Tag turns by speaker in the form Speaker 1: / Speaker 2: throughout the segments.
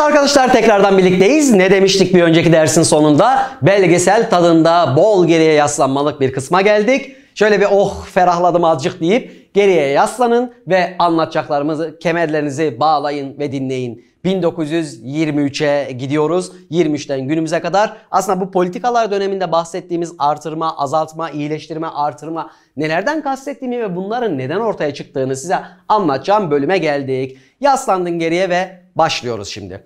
Speaker 1: Evet arkadaşlar tekrardan birlikteyiz. Ne demiştik bir önceki dersin sonunda? Belgesel tadında bol geriye yaslanmalık bir kısma geldik. Şöyle bir oh ferahladım azıcık deyip geriye yaslanın ve anlatacaklarımızı kemerlerinizi bağlayın ve dinleyin. 1923'e gidiyoruz. 23'ten günümüze kadar. Aslında bu politikalar döneminde bahsettiğimiz artırma, azaltma, iyileştirme, artırma nelerden kastettiğimi ve bunların neden ortaya çıktığını size anlatacağım bölüme geldik. Yaslandın geriye ve Başlıyoruz şimdi.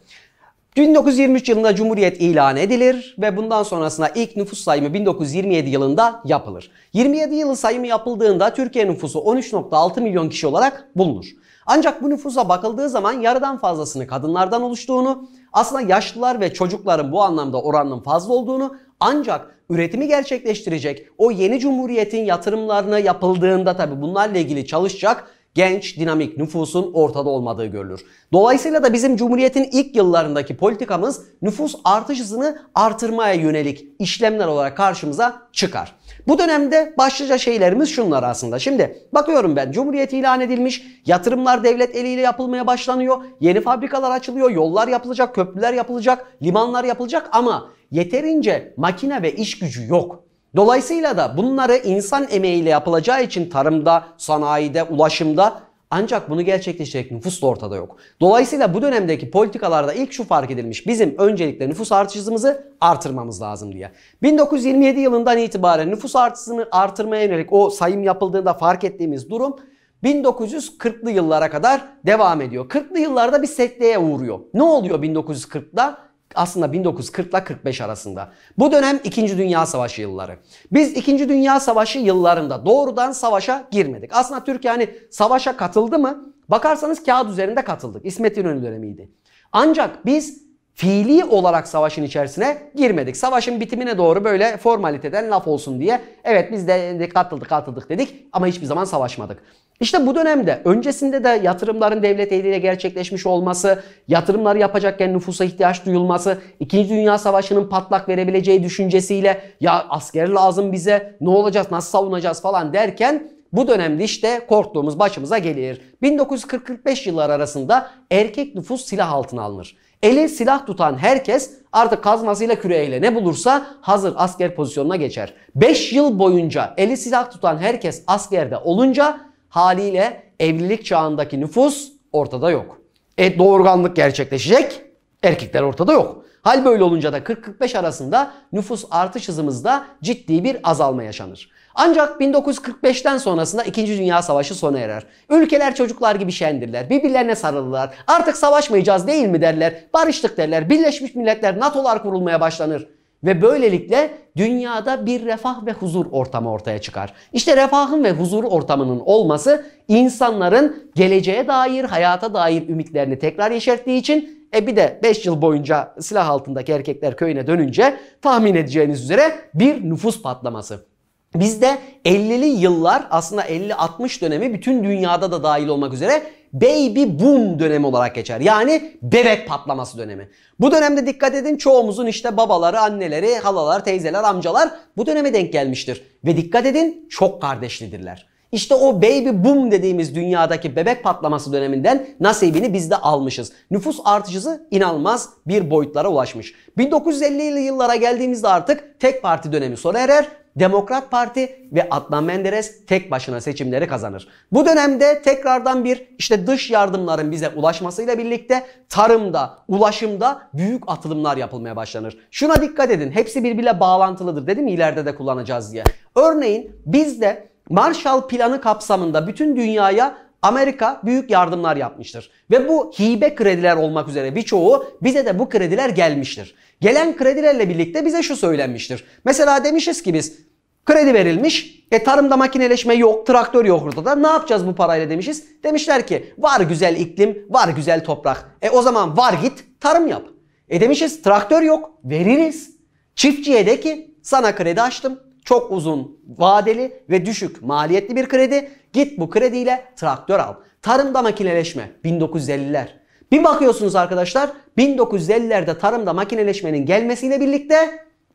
Speaker 1: 1923 yılında Cumhuriyet ilan edilir ve bundan sonrasında ilk nüfus sayımı 1927 yılında yapılır. 27 yılı sayımı yapıldığında Türkiye nüfusu 13.6 milyon kişi olarak bulunur. Ancak bu nüfusa bakıldığı zaman yarıdan fazlasını kadınlardan oluştuğunu, aslında yaşlılar ve çocukların bu anlamda oranının fazla olduğunu ancak üretimi gerçekleştirecek o yeni cumhuriyetin yatırımlarını yapıldığında tabi bunlarla ilgili çalışacak genç, dinamik nüfusun ortada olmadığı görülür. Dolayısıyla da bizim Cumhuriyet'in ilk yıllarındaki politikamız nüfus artış hızını artırmaya yönelik işlemler olarak karşımıza çıkar. Bu dönemde başlıca şeylerimiz şunlar aslında. Şimdi bakıyorum ben Cumhuriyet ilan edilmiş, yatırımlar devlet eliyle yapılmaya başlanıyor, yeni fabrikalar açılıyor, yollar yapılacak, köprüler yapılacak, limanlar yapılacak ama yeterince makine ve iş gücü yok. Dolayısıyla da bunları insan emeğiyle yapılacağı için tarımda, sanayide, ulaşımda ancak bunu gerçekleştirecek nüfus da ortada yok. Dolayısıyla bu dönemdeki politikalarda ilk şu fark edilmiş. Bizim öncelikle nüfus artışımızı artırmamız lazım diye. 1927 yılından itibaren nüfus artışını artırmaya yönelik o sayım yapıldığında fark ettiğimiz durum 1940'lı yıllara kadar devam ediyor. 40'lı yıllarda bir sekteye uğruyor. Ne oluyor 1940'da? aslında 1940 ile 45 arasında. Bu dönem 2. Dünya Savaşı yılları. Biz 2. Dünya Savaşı yıllarında doğrudan savaşa girmedik. Aslında Türkiye hani savaşa katıldı mı? Bakarsanız kağıt üzerinde katıldık. İsmet İnönü dönemiydi. Ancak biz fiili olarak savaşın içerisine girmedik. Savaşın bitimine doğru böyle formaliteden laf olsun diye evet biz de katıldık katıldık dedik ama hiçbir zaman savaşmadık. İşte bu dönemde öncesinde de yatırımların devlet eliyle gerçekleşmiş olması, yatırımları yapacakken nüfusa ihtiyaç duyulması, 2. Dünya Savaşı'nın patlak verebileceği düşüncesiyle ya asker lazım bize ne olacağız nasıl savunacağız falan derken bu dönemde işte korktuğumuz başımıza gelir. 1940-45 yıllar arasında erkek nüfus silah altına alınır. Eli silah tutan herkes artık kazmasıyla küreğiyle ne bulursa hazır asker pozisyonuna geçer. 5 yıl boyunca eli silah tutan herkes askerde olunca Haliyle evlilik çağındaki nüfus ortada yok. E doğurganlık gerçekleşecek. Erkekler ortada yok. Hal böyle olunca da 40-45 arasında nüfus artış hızımızda ciddi bir azalma yaşanır. Ancak 1945'ten sonrasında 2. Dünya Savaşı sona erer. Ülkeler çocuklar gibi şendirler, birbirlerine sarılırlar. Artık savaşmayacağız değil mi derler, barıştık derler, Birleşmiş Milletler, NATO'lar kurulmaya başlanır. Ve böylelikle dünyada bir refah ve huzur ortamı ortaya çıkar. İşte refahın ve huzur ortamının olması insanların geleceğe dair, hayata dair ümitlerini tekrar yeşerttiği için e bir de 5 yıl boyunca silah altındaki erkekler köyüne dönünce tahmin edeceğiniz üzere bir nüfus patlaması. Bizde 50'li yıllar aslında 50-60 dönemi bütün dünyada da dahil olmak üzere baby boom dönemi olarak geçer. Yani bebek patlaması dönemi. Bu dönemde dikkat edin çoğumuzun işte babaları, anneleri, halalar, teyzeler, amcalar bu döneme denk gelmiştir. Ve dikkat edin çok kardeşlidirler. İşte o baby boom dediğimiz dünyadaki bebek patlaması döneminden nasibini biz de almışız. Nüfus artışısı inanılmaz bir boyutlara ulaşmış. 1950'li yıllara geldiğimizde artık tek parti dönemi sona erer. Demokrat Parti ve Adnan Menderes tek başına seçimleri kazanır. Bu dönemde tekrardan bir işte dış yardımların bize ulaşmasıyla birlikte tarımda, ulaşımda büyük atılımlar yapılmaya başlanır. Şuna dikkat edin hepsi birbirle bağlantılıdır dedim ileride de kullanacağız diye. Örneğin bizde Marshall Planı kapsamında bütün dünyaya Amerika büyük yardımlar yapmıştır. Ve bu hibe krediler olmak üzere birçoğu bize de bu krediler gelmiştir. Gelen kredilerle birlikte bize şu söylenmiştir. Mesela demişiz ki biz kredi verilmiş. E tarımda makineleşme yok, traktör yok ortada. Ne yapacağız bu parayla demişiz. Demişler ki var güzel iklim, var güzel toprak. E o zaman var git tarım yap. E demişiz traktör yok, veririz. Çiftçiye de ki sana kredi açtım çok uzun vadeli ve düşük maliyetli bir kredi. Git bu krediyle traktör al. Tarımda makineleşme 1950'ler. Bir bakıyorsunuz arkadaşlar 1950'lerde tarımda makineleşmenin gelmesiyle birlikte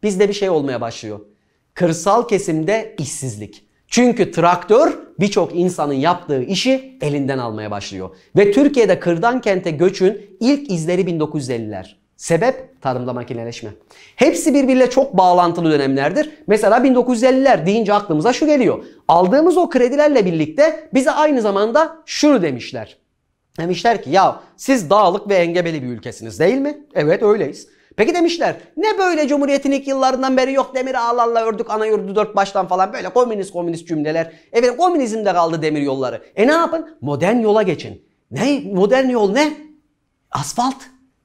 Speaker 1: bizde bir şey olmaya başlıyor. Kırsal kesimde işsizlik. Çünkü traktör birçok insanın yaptığı işi elinden almaya başlıyor. Ve Türkiye'de kırdan kente göçün ilk izleri 1950'ler. Sebep tarımda makineleşme. Hepsi birbiriyle çok bağlantılı dönemlerdir. Mesela 1950'ler deyince aklımıza şu geliyor. Aldığımız o kredilerle birlikte bize aynı zamanda şunu demişler. Demişler ki ya siz dağlık ve engebeli bir ülkesiniz değil mi? Evet öyleyiz. Peki demişler ne böyle Cumhuriyet'in ilk yıllarından beri yok demir ağlarla ördük ana yurdu dört baştan falan böyle komünist komünist cümleler. Evet komünizmde kaldı demir yolları. E ne yapın? Modern yola geçin. Ne? Modern yol ne? Asfalt.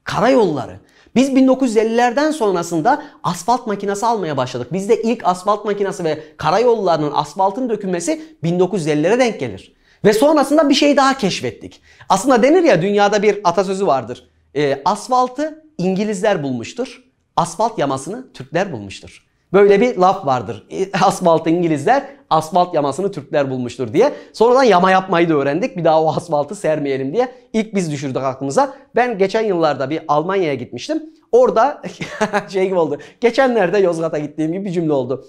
Speaker 1: Karayolları. Biz 1950'lerden sonrasında asfalt makinesi almaya başladık. Bizde ilk asfalt makinesi ve karayollarının asfaltın dökülmesi 1950'lere denk gelir. Ve sonrasında bir şey daha keşfettik. Aslında denir ya dünyada bir atasözü vardır. E, asfaltı İngilizler bulmuştur. Asfalt yamasını Türkler bulmuştur. Böyle bir laf vardır. E, asfalt İngilizler, asfalt yamasını Türkler bulmuştur diye. Sonradan yama yapmayı da öğrendik. Bir daha o asfaltı sermeyelim diye. İlk biz düşürdük aklımıza. Ben geçen yıllarda bir Almanya'ya gitmiştim. Orada şey gibi oldu. Geçenlerde Yozgat'a gittiğim gibi bir cümle oldu.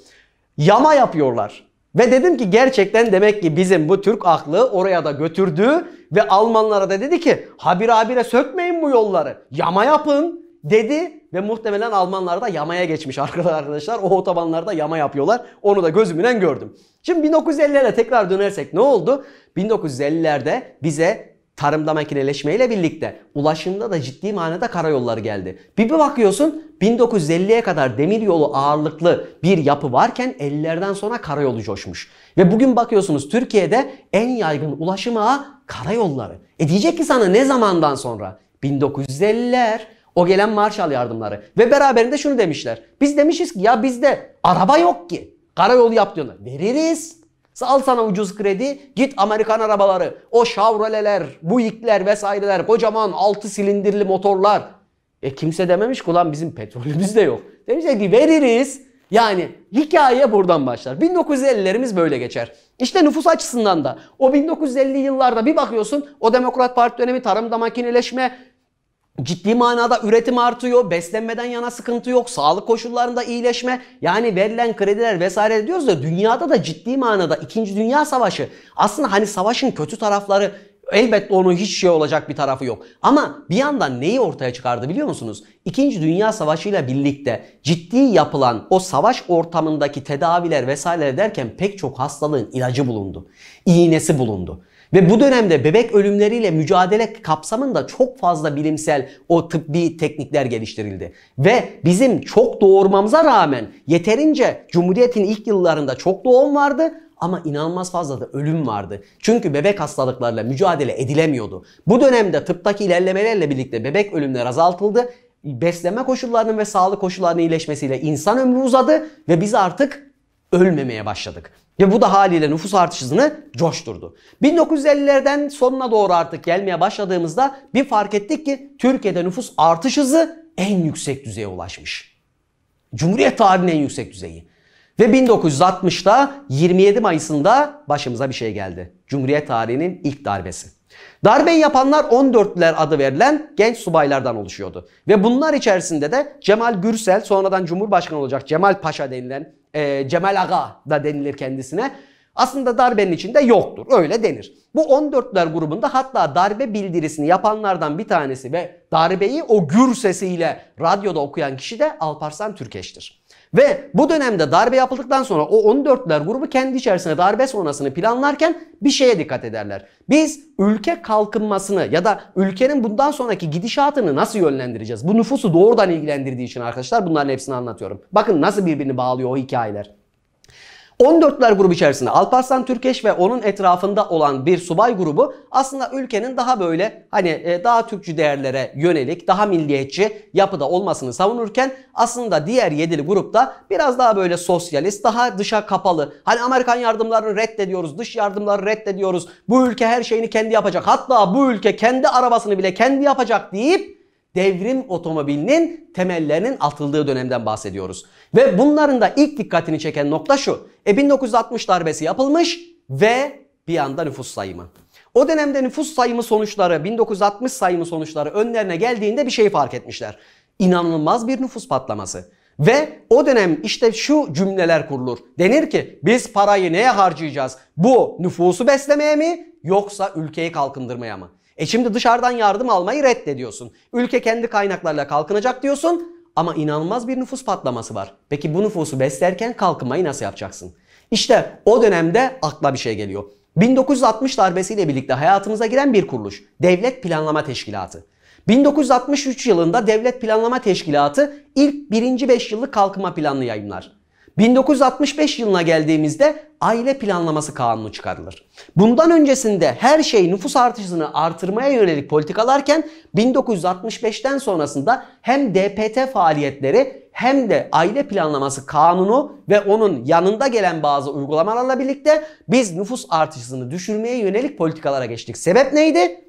Speaker 1: Yama yapıyorlar. Ve dedim ki gerçekten demek ki bizim bu Türk aklı oraya da götürdü ve Almanlara da dedi ki habire habire sökmeyin bu yolları. Yama yapın dedi ve muhtemelen Almanlar da yamaya geçmiş arkadaşlar. O otobanlarda yama yapıyorlar. Onu da gözümden gördüm. Şimdi 1950'lere tekrar dönersek ne oldu? 1950'lerde bize tarımda makineleşmeyle birlikte ulaşımda da ciddi manada karayolları geldi. Bir, bir bakıyorsun 1950'ye kadar demir yolu ağırlıklı bir yapı varken 50'lerden sonra karayolu coşmuş. Ve bugün bakıyorsunuz Türkiye'de en yaygın ulaşım ağı karayolları. E diyecek ki sana ne zamandan sonra? 1950'ler o gelen Marshall yardımları. Ve beraberinde şunu demişler. Biz demişiz ki ya bizde araba yok ki. Karayolu yap diyorlar. Veririz. Al sana ucuz kredi. Git Amerikan arabaları. O Chevrolet'ler, Buick'ler vesaireler. Kocaman 6 silindirli motorlar. E kimse dememiş ki ulan bizim petrolümüz de yok. Demişler ki veririz. Yani hikaye buradan başlar. 1950'lerimiz böyle geçer. İşte nüfus açısından da o 1950 yıllarda bir bakıyorsun o Demokrat Parti dönemi tarımda makineleşme, Ciddi manada üretim artıyor, beslenmeden yana sıkıntı yok, sağlık koşullarında iyileşme, yani verilen krediler vesaire diyoruz da dünyada da ciddi manada 2. Dünya Savaşı aslında hani savaşın kötü tarafları Elbette onun hiç şey olacak bir tarafı yok. Ama bir yandan neyi ortaya çıkardı biliyor musunuz? İkinci Dünya Savaşı ile birlikte ciddi yapılan o savaş ortamındaki tedaviler vesaire derken pek çok hastalığın ilacı bulundu. İğnesi bulundu. Ve bu dönemde bebek ölümleriyle mücadele kapsamında çok fazla bilimsel o tıbbi teknikler geliştirildi. Ve bizim çok doğurmamıza rağmen yeterince Cumhuriyet'in ilk yıllarında çok doğum vardı ama inanılmaz fazla da ölüm vardı. Çünkü bebek hastalıklarla mücadele edilemiyordu. Bu dönemde tıptaki ilerlemelerle birlikte bebek ölümleri azaltıldı. Beslenme koşullarının ve sağlık koşullarının iyileşmesiyle insan ömrü uzadı ve biz artık ölmemeye başladık. Ve bu da haliyle nüfus artış hızını coşturdu. 1950'lerden sonuna doğru artık gelmeye başladığımızda bir fark ettik ki Türkiye'de nüfus artış hızı en yüksek düzeye ulaşmış. Cumhuriyet tarihinin en yüksek düzeyi. Ve 1960'da 27 Mayıs'ında başımıza bir şey geldi. Cumhuriyet tarihinin ilk darbesi. Darbeyi yapanlar 14'lüler adı verilen genç subaylardan oluşuyordu. Ve bunlar içerisinde de Cemal Gürsel, sonradan Cumhurbaşkanı olacak Cemal Paşa denilen e, Cemal Aga da denilir kendisine. Aslında darbenin içinde yoktur. Öyle denir. Bu 14'ler grubunda hatta darbe bildirisini yapanlardan bir tanesi ve darbeyi o gür sesiyle radyoda okuyan kişi de Alparslan Türkeş'tir. Ve bu dönemde darbe yapıldıktan sonra o 14'ler grubu kendi içerisinde darbe sonrasını planlarken bir şeye dikkat ederler. Biz ülke kalkınmasını ya da ülkenin bundan sonraki gidişatını nasıl yönlendireceğiz? Bu nüfusu doğrudan ilgilendirdiği için arkadaşlar bunların hepsini anlatıyorum. Bakın nasıl birbirini bağlıyor o hikayeler. 14'ler grubu içerisinde Alparslan Türkeş ve onun etrafında olan bir subay grubu aslında ülkenin daha böyle hani e, daha Türkçü değerlere yönelik, daha milliyetçi yapıda olmasını savunurken aslında diğer yedili grupta biraz daha böyle sosyalist, daha dışa kapalı. Hani Amerikan yardımlarını reddediyoruz, dış yardımları reddediyoruz. Bu ülke her şeyini kendi yapacak. Hatta bu ülke kendi arabasını bile kendi yapacak deyip devrim otomobilinin temellerinin atıldığı dönemden bahsediyoruz. Ve bunların da ilk dikkatini çeken nokta şu. E 1960 darbesi yapılmış ve bir anda nüfus sayımı. O dönemde nüfus sayımı sonuçları 1960 sayımı sonuçları önlerine geldiğinde bir şey fark etmişler. İnanılmaz bir nüfus patlaması. Ve o dönem işte şu cümleler kurulur. Denir ki biz parayı neye harcayacağız? Bu nüfusu beslemeye mi yoksa ülkeyi kalkındırmaya mı? E şimdi dışarıdan yardım almayı reddediyorsun. Ülke kendi kaynaklarla kalkınacak diyorsun ama inanılmaz bir nüfus patlaması var. Peki bu nüfusu beslerken kalkınmayı nasıl yapacaksın? İşte o dönemde akla bir şey geliyor. 1960 darbesiyle birlikte hayatımıza giren bir kuruluş. Devlet Planlama Teşkilatı. 1963 yılında Devlet Planlama Teşkilatı ilk birinci 5 yıllık kalkınma planını yayınlar. 1965 yılına geldiğimizde aile planlaması kanunu çıkarılır. Bundan öncesinde her şey nüfus artışını artırmaya yönelik politikalarken 1965'ten sonrasında hem DPT faaliyetleri hem de aile planlaması kanunu ve onun yanında gelen bazı uygulamalarla birlikte biz nüfus artışını düşürmeye yönelik politikalara geçtik. Sebep neydi?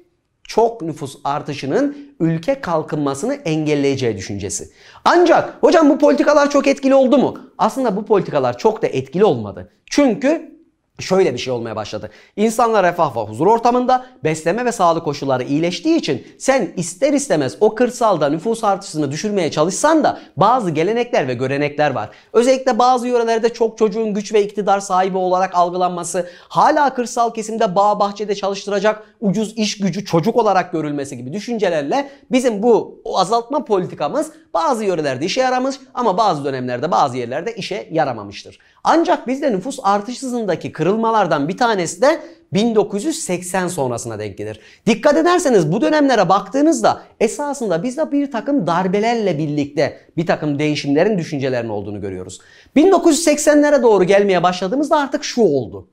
Speaker 1: çok nüfus artışının ülke kalkınmasını engelleyeceği düşüncesi. Ancak hocam bu politikalar çok etkili oldu mu? Aslında bu politikalar çok da etkili olmadı. Çünkü şöyle bir şey olmaya başladı. İnsanlar refah ve huzur ortamında besleme ve sağlık koşulları iyileştiği için sen ister istemez o kırsalda nüfus artışını düşürmeye çalışsan da bazı gelenekler ve görenekler var. Özellikle bazı yörelerde çok çocuğun güç ve iktidar sahibi olarak algılanması, hala kırsal kesimde bağ bahçede çalıştıracak ucuz iş gücü çocuk olarak görülmesi gibi düşüncelerle bizim bu azaltma politikamız bazı yörelerde işe yaramış ama bazı dönemlerde bazı yerlerde işe yaramamıştır. Ancak bizde nüfus artış hızındaki kırılmalardan bir tanesi de 1980 sonrasına denk gelir. Dikkat ederseniz bu dönemlere baktığınızda esasında bizde bir takım darbelerle birlikte bir takım değişimlerin düşüncelerin olduğunu görüyoruz. 1980'lere doğru gelmeye başladığımızda artık şu oldu.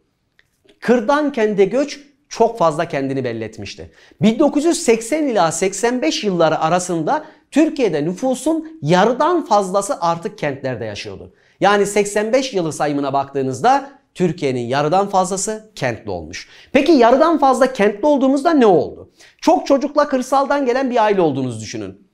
Speaker 1: Kırdan kente göç çok fazla kendini belli etmişti. 1980 ila 85 yılları arasında Türkiye'de nüfusun yarıdan fazlası artık kentlerde yaşıyordu. Yani 85 yılı sayımına baktığınızda Türkiye'nin yarıdan fazlası kentli olmuş. Peki yarıdan fazla kentli olduğumuzda ne oldu? Çok çocukla kırsaldan gelen bir aile olduğunuzu düşünün.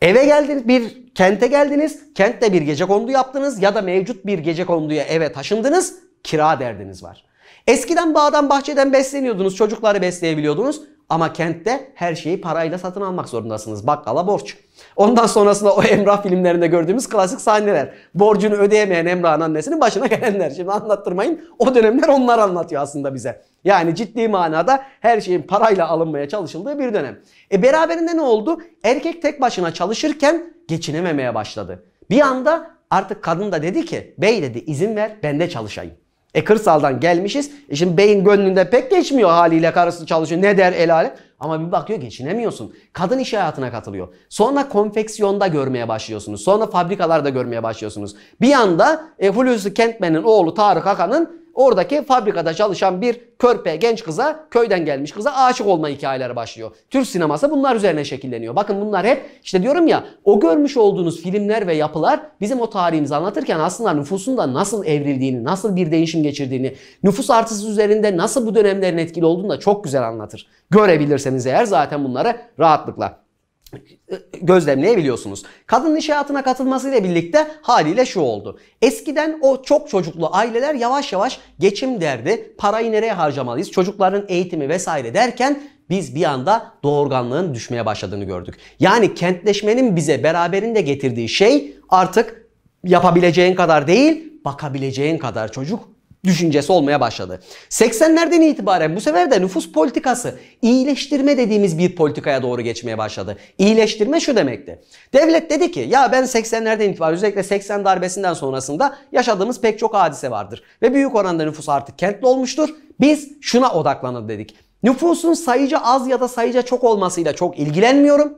Speaker 1: Eve geldiniz, bir kente geldiniz, kentte bir gece kondu yaptınız ya da mevcut bir gece konduya eve taşındınız, kira derdiniz var. Eskiden bağdan bahçeden besleniyordunuz, çocukları besleyebiliyordunuz ama kentte her şeyi parayla satın almak zorundasınız. Bakkala borç. Ondan sonrasında o Emrah filmlerinde gördüğümüz klasik sahneler. Borcunu ödeyemeyen Emrah'ın annesinin başına gelenler. Şimdi anlattırmayın. O dönemler onlar anlatıyor aslında bize. Yani ciddi manada her şeyin parayla alınmaya çalışıldığı bir dönem. E beraberinde ne oldu? Erkek tek başına çalışırken geçinememeye başladı. Bir anda artık kadın da dedi ki bey dedi izin ver ben de çalışayım. E kırsaldan gelmişiz. E şimdi beyin gönlünde pek geçmiyor haliyle karısı çalışıyor. Ne der el alem? Ama bir bakıyor geçinemiyorsun. Kadın iş hayatına katılıyor. Sonra konfeksiyonda görmeye başlıyorsunuz. Sonra fabrikalarda görmeye başlıyorsunuz. Bir anda e, Hulusi Kentmen'in oğlu Tarık Akan'ın oradaki fabrikada çalışan bir körpe genç kıza, köyden gelmiş kıza aşık olma hikayeleri başlıyor. Türk sineması bunlar üzerine şekilleniyor. Bakın bunlar hep işte diyorum ya o görmüş olduğunuz filmler ve yapılar bizim o tarihimizi anlatırken aslında nüfusun da nasıl evrildiğini, nasıl bir değişim geçirdiğini, nüfus artısı üzerinde nasıl bu dönemlerin etkili olduğunu da çok güzel anlatır. Görebilirseniz eğer zaten bunları rahatlıkla gözlemleyebiliyorsunuz. Kadın iş hayatına katılmasıyla birlikte haliyle şu oldu. Eskiden o çok çocuklu aileler yavaş yavaş geçim derdi, parayı nereye harcamalıyız, çocukların eğitimi vesaire derken biz bir anda doğurganlığın düşmeye başladığını gördük. Yani kentleşmenin bize beraberinde getirdiği şey artık yapabileceğin kadar değil, bakabileceğin kadar çocuk düşüncesi olmaya başladı. 80'lerden itibaren bu sefer de nüfus politikası iyileştirme dediğimiz bir politikaya doğru geçmeye başladı. İyileştirme şu demekti. Devlet dedi ki ya ben 80'lerden itibaren özellikle 80 darbesinden sonrasında yaşadığımız pek çok hadise vardır. Ve büyük oranda nüfus artık kentli olmuştur. Biz şuna odaklanın dedik. Nüfusun sayıca az ya da sayıca çok olmasıyla çok ilgilenmiyorum.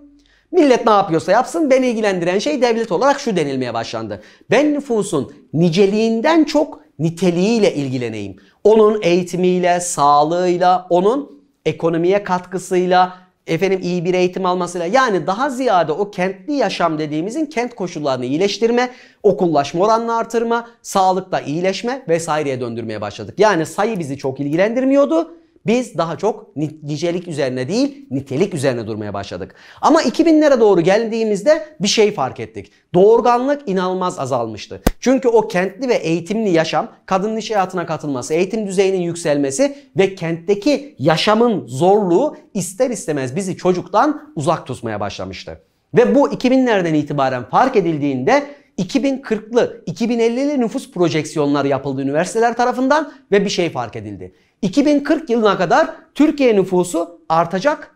Speaker 1: Millet ne yapıyorsa yapsın beni ilgilendiren şey devlet olarak şu denilmeye başlandı. Ben nüfusun niceliğinden çok niteliğiyle ilgileneyim. Onun eğitimiyle, sağlığıyla, onun ekonomiye katkısıyla, efendim iyi bir eğitim almasıyla yani daha ziyade o kentli yaşam dediğimizin kent koşullarını iyileştirme, okullaşma oranını artırma, sağlıkta iyileşme vesaireye döndürmeye başladık. Yani sayı bizi çok ilgilendirmiyordu. Biz daha çok nicelik üzerine değil nitelik üzerine durmaya başladık. Ama 2000'lere doğru geldiğimizde bir şey fark ettik. Doğurganlık inanılmaz azalmıştı. Çünkü o kentli ve eğitimli yaşam, kadının iş hayatına katılması, eğitim düzeyinin yükselmesi ve kentteki yaşamın zorluğu ister istemez bizi çocuktan uzak tutmaya başlamıştı. Ve bu 2000'lerden itibaren fark edildiğinde 2040'lı, 2050'li nüfus projeksiyonları yapıldı üniversiteler tarafından ve bir şey fark edildi. 2040 yılına kadar Türkiye nüfusu artacak